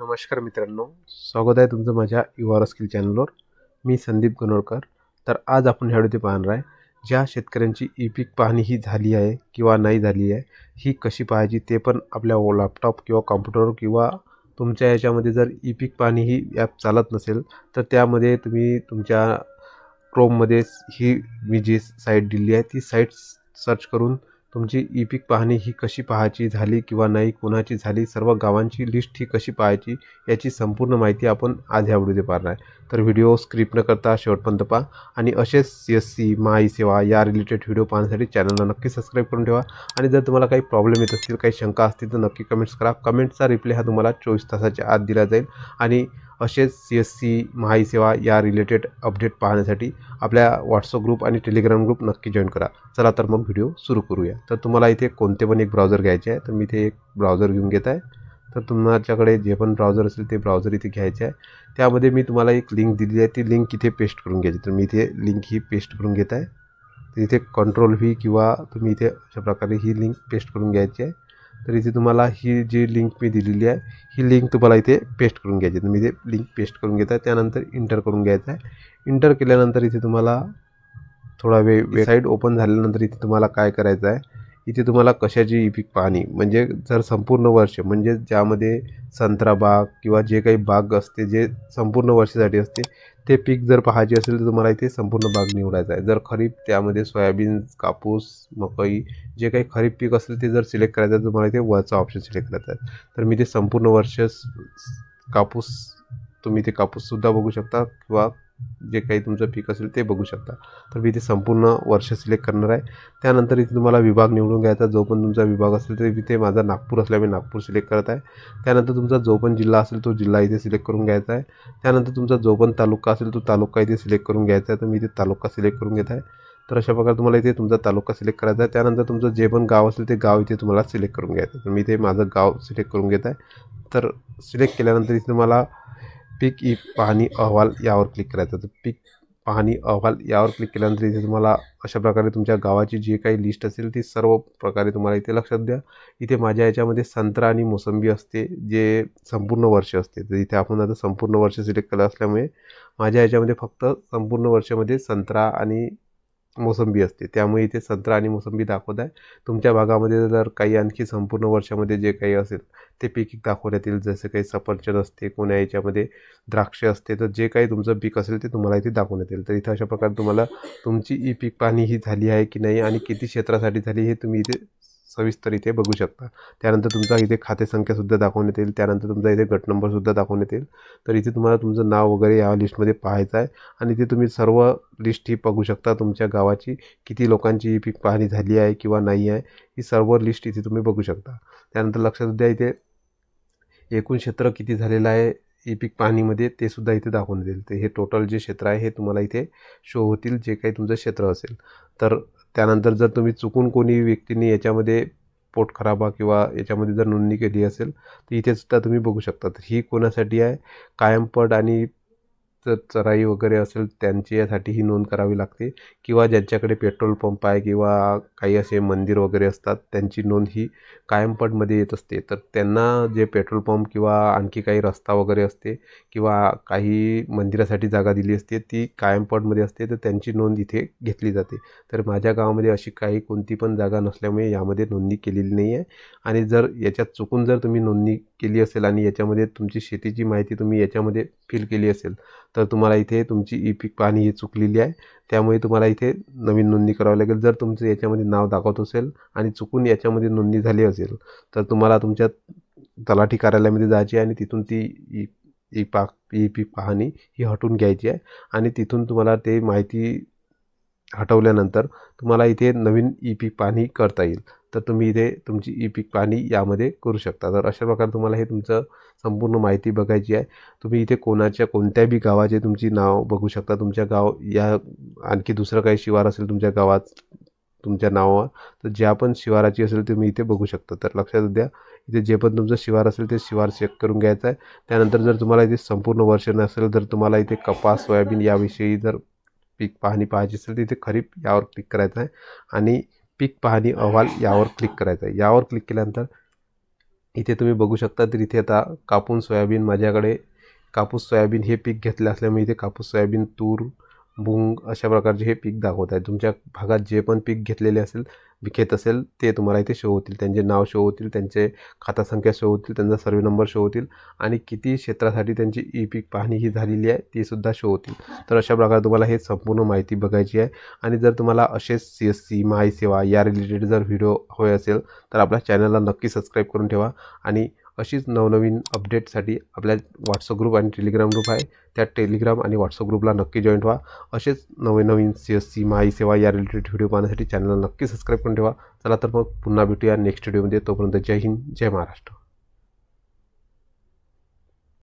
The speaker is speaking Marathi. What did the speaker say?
नमस्कार मित्रांनो स्वागत आहे तुमचं माझ्या युआर स्किल चॅनलवर मी संदीप गणोरकर तर आज आपण ह्या व्हिडिओ पाहणार आहे ज्या शेतकऱ्यांची ई पीक पाहणी ही झाली आहे किंवा नाही झाली आहे ही कशी पाहायची ते पण आपल्या लॅपटॉप किंवा कॉम्प्युटरवर किंवा तुमच्या याच्यामध्ये जर ई पीक पाहणी ही ॲप चालत नसेल तर त्यामध्ये तुम्ही तुमच्या क्रोममध्ये ही मी जी साईट दिली आहे ती साईट सर्च करून तुमची ई पीक पाहणी ही कशी पाहायची झाली किंवा नाही कोणाची झाली सर्व गावांची लिस्ट ही कशी पाहायची याची संपूर्ण माहिती आपण आज ह्या व्हिडिओ पाहणार आहे तर व्हिडिओ स्क्रिप्ट न करता शेवटपर्यंत पहा आणि असेच सी एस सी माई सेवा या रिलेटेड व्हिडिओ पाहण्यासाठी चॅनलला नक्की सबस्क्राईब करून ठेवा आणि जर तुम्हाला काही प्रॉब्लेम येत असतील काही शंका असतील तर नक्की कमेंट्स करा कमेंट्सचा रिप्लाय हा तुम्हाला चोवीस तासाच्या आत दिला जाईल आणि असेच सी एस सी महाईसेवा या रिलेटेड अपडेट पाहण्यासाठी आपल्या व्हॉट्सअप ग्रुप आणि टेलिग्राम ग्रुप नक्की जॉईन करा चला तर मग व्हिडिओ सुरू करूया तर तुम्हाला इथे कोणते पण एक ब्राउझर घ्यायचे आहे तर मी इथे एक ब्राउझर घेऊन घेत आहे तर तुमच्याकडे जे पण ब्राउझर असेल ते ब्राउझर इथे घ्यायचे आहे त्यामध्ये मी तुम्हाला एक लिंक दिली आहे ती लिंक इथे पेस्ट करून घ्यायची तर मी इथे लिंक ही पेस्ट करून घेत आहे तर इथे कंट्रोल व्ही किंवा तुम्ही इथे अशा प्रकारे ही लिंक पेस्ट करून घ्यायची आहे तर इथे तुम्हाला ही जी लिंक मी दिलेली आहे ही लिंक तुम्हाला इथे पेस्ट करून घ्यायची तुम्ही तुम्ही इथे लिंक पेस्ट करून घेत आहे त्यानंतर इंटर करून घ्यायचं आहे इंटर केल्यानंतर इथे तुम्हाला थोडा वे वेबसाईट ओपन झाल्यानंतर इथे तुम्हाला काय करायचं आहे इथे तुम्हाला कशाची पीक पाहणी म्हणजे जर संपूर्ण वर्ष म्हणजे ज्यामध्ये संत्रा बाग किंवा जे काही बाग असते जे संपूर्ण वर्षासाठी असते ते पीक जर पाहायचे असेल तर तुम्हाला इथे संपूर्ण भाग निवडायचा आहे जर खरीप त्यामध्ये सोयाबीन कापूस मकई जे काही खरीप पीक असेल ते जर सिलेक्ट करायचं तर तुम्हाला इथे वरचा ऑप्शन सिलेक्ट करायचा आहे तर मी ते संपूर्ण वर्ष कापूस तुम्ही ते कापूससुद्धा बघू शकता किंवा जे काही तुमचं पीक असेल ते बघू शकता तर मी इथे संपूर्ण वर्ष सिलेक्ट करणार आहे त्यानंतर इथे तुम्हाला विभाग निवडून घ्यायचा जो पण तुमचा विभाग असेल तर इथे माझा नागपूर असल्यामुळे नागपूर सिलेक्ट करत आहे त्यानंतर तुमचा जो पण जिल्हा असेल तो जिल्हा इथे सिलेक्ट करून घ्यायचा आहे त्यानंतर तुमचा जो पण तालुका असेल तो तालुका इथे सिलेक्ट करून घ्यायचा आहे तर मी इथे तालुका सिलेक्ट करून घेत आहे तर अशा प्रकारे तुम्हाला इथे तुमचा तालुका सिलेक्ट करायचा आहे त्यानंतर तुमचं जे पण गाव असेल ते गाव इथे तुम्हाला सिलेक्ट करून घ्यायचं तर मी इथे माझं गाव सिलेक्ट करून घेत आहे तर सिलेक्ट केल्यानंतर इथे तुम्हाला पीक ई पाहणी अहवाल यावर क्लिक करायचं तर पीक पाहणी अहवाल यावर क्लिक केल्यानंतर इथे तुम्हाला अशा प्रकारे तुमच्या गावाची जी काही लिस्ट असेल ती सर्व प्रकारे तुम्हाला इथे लक्षात द्या इथे माझ्या याच्यामध्ये संत्रा आणि मोसंबी असते जे संपूर्ण वर्ष असते तर इथे आपण आता संपूर्ण वर्ष सिलेक्ट केलं असल्यामुळे माझ्या याच्यामध्ये फक्त संपूर्ण वर्षामध्ये संत्रा आणि मोसंबी असते त्यामुळे इथे संत्रा आणि मोसंबी दाखवत आहे तुमच्या भागामध्ये जर काही आणखी संपूर्ण वर्षामध्ये जे काही असेल ते पीक दाखवण्यात येईल जसे काही सफरचंद असते कोण्या याच्यामध्ये द्राक्ष असते तर जे काही तुमचं पीक असेल ते तुम्हाला इथे दाखवण्यात येईल तर इथं अशा प्रकारे तुम्हाला तुमची ई पीक पाणी ही झाली आहे की नाही आणि किती क्षेत्रासाठी झाली हे तुम्ही इथे सविस्तर इथे बघू शकता त्यानंतर तुमचा इथे खाते सुद्धा दाखवण्यात येईल त्यानंतर तुमचा इथे गट नंबरसुद्धा दाखवण्यात येईल तर इथे तुम्हाला तुमचं नाव वगैरे या लिस्टमध्ये पाहायचं आहे आणि इथे तुम्ही सर्व लिस्ट ही बघू शकता तुमच्या गावाची किती लोकांची पीक पाहणी झाली आहे किंवा नाही आहे ही सर्व लिस्ट इथे तुम्ही बघू शकता त्यानंतर लक्षात द्या इथे एकूण क्षेत्र किती झालेलं आहे ई पीक पाहणीमध्ये ते सुद्धा इथे दाखवून येईल ते हे टोटल जे क्षेत्र आहे हे तुम्हाला इथे शो होतील जे काही तुमचं क्षेत्र असेल तर त्यानंतर जर तुम्ही चुकून कोणी व्यक्तीने याच्यामध्ये पोट खराबा किंवा याच्यामध्ये जर नोंदणी केली असेल तर इथेसुद्धा तुम्ही बघू शकता ही कोणासाठी आहे कायमपट आणि तर चराई वगैरे असेल यासाठी ही नोंद करावी लागते किंवा ज्यांच्याकडे पेट्रोल पंप आहे किंवा काही असे मंदिर वगैरे असतात त्यांची नोंद ही कायमपटमध्ये येत असते तर त्यांना जे पेट्रोल पंप किंवा आणखी काही रस्ता वगैरे असते किंवा काही मंदिरासाठी जागा दिली असते ती कायमपटमध्ये असते तर त्यांची नोंद इथे घेतली जाते तर माझ्या गावामध्ये अशी काही कोणती पण जागा नसल्यामुळे यामध्ये नोंदणी केलेली नाही आहे आणि जर याच्यात चुकून जर तुम्ही नोंदणी केली असेल आणि याच्यामध्ये तुमची शेतीची माहिती तुम्ही याच्यामध्ये फिल केली असेल तर तुम्हाला इथे तुमची ई पीक पाहणी ही चुकलेली आहे त्यामुळे तुम्हाला इथे नवीन नोंदणी करावी लागेल जर तुमचं याच्यामध्ये नाव दाखवत असेल आणि चुकून याच्यामध्ये नोंदणी झाली असेल तर तुम्हाला तुमच्या तलाठी कार्यालयामध्ये जायची आणि तिथून ती ई ई पाक ई पीक पाहणी ही हटवून घ्यायची आहे आणि तिथून तुम्हाला ते माहिती हटवल्यानंतर तुम्हाला इथे नवीन ई पीक पाहणी करता येईल तर तुम्ही इथे तुमची ई पीक पाणी यामध्ये करू शकता तर अशा प्रकारे तुम्हाला हे तुमचं संपूर्ण माहिती बघायची आहे तुम्ही इथे कोणाच्या कोणत्याही गावाचे तुमची नाव बघू शकता तुमच्या गाव या आणखी दुसरं काही शिवार असेल तुमच्या गावात तुमच्या नावावर तर ज्या पण शिवाराची असेल तुम्ही इथे बघू शकता तर लक्षात द्या इथे जे पण तुमचं शिवार असेल ते शिवार चेक करून घ्यायचं आहे त्यानंतर जर तुम्हाला इथे संपूर्ण वर्ष नसेल तर तुम्हाला इथे कपास सोयाबीन याविषयी जर पीक पाहणी पाहायची असेल तर इथे खरीप यावर क्लिक करायचं आहे आणि पीक पाहणी अहवाल यावर क्लिक करायचा आहे यावर क्लिक केल्यानंतर इथे तुम्ही बघू शकता तर इथे आता कापून सोयाबीन माझ्याकडे कापूस सोयाबीन हे पीक घेतलं असल्यामुळे इथे कापूस सोयाबीन तूर बुंग अशा प्रकारचे हे पीक दाखवत आहे तुमच्या भागात जे पण पीक घेतलेले असेल घेत असेल ते तुम्हाला इथे शो होतील त्यांचे नाव शो होतील त्यांचे खाता संख्या शो होतील त्यांचा सर्वे नंबर शो होतील आणि किती क्षेत्रासाठी त्यांची ई पीक पाहणी ही झालेली आहे ती सुद्धा शो होतील तर अशा प्रकारे तुम्हाला हे संपूर्ण माहिती बघायची आहे आणि जर तुम्हाला असेच सी एस सी माय सेवा या रिलेटेड जर व्हिडिओ हवे असेल तर आपल्या चॅनलला नक्की सबस्क्राईब करून ठेवा आणि अशीच नवनवीन अपडेटसाठी आपल्या व्हॉट्सअप ग्रुप आणि टेलिग्राम ग्रुप आहे त्या टेलिग्राम आणि व्हॉट्सअप ग्रुपला नक्की जॉईन व्हा असेच नवीन नवीन सी एस सी माई सेवा या रिलेटेड व्हिडिओ पाहण्यासाठी चॅनलला नक्की सबस्क्राईब करून ठेवा चला तर मग पुन्हा भेटूया नेक्स्ट व्हिडिओमध्ये तोपर्यंत जय हिंद जय महाराष्ट्र